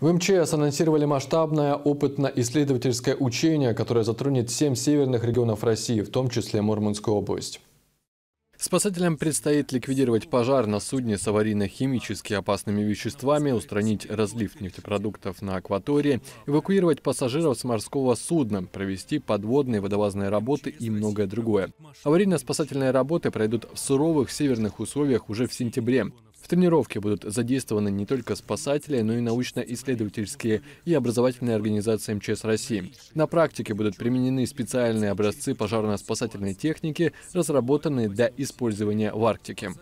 В МЧС анонсировали масштабное опытно-исследовательское учение, которое затронет семь северных регионов России, в том числе Мурманскую область. Спасателям предстоит ликвидировать пожар на судне с аварийно-химически опасными веществами, устранить разлив нефтепродуктов на акватории, эвакуировать пассажиров с морского судна, провести подводные водолазные работы и многое другое. Аварийно-спасательные работы пройдут в суровых северных условиях уже в сентябре. В тренировке будут задействованы не только спасатели, но и научно-исследовательские и образовательные организации МЧС России. На практике будут применены специальные образцы пожарно-спасательной техники, разработанные для использования в Арктике.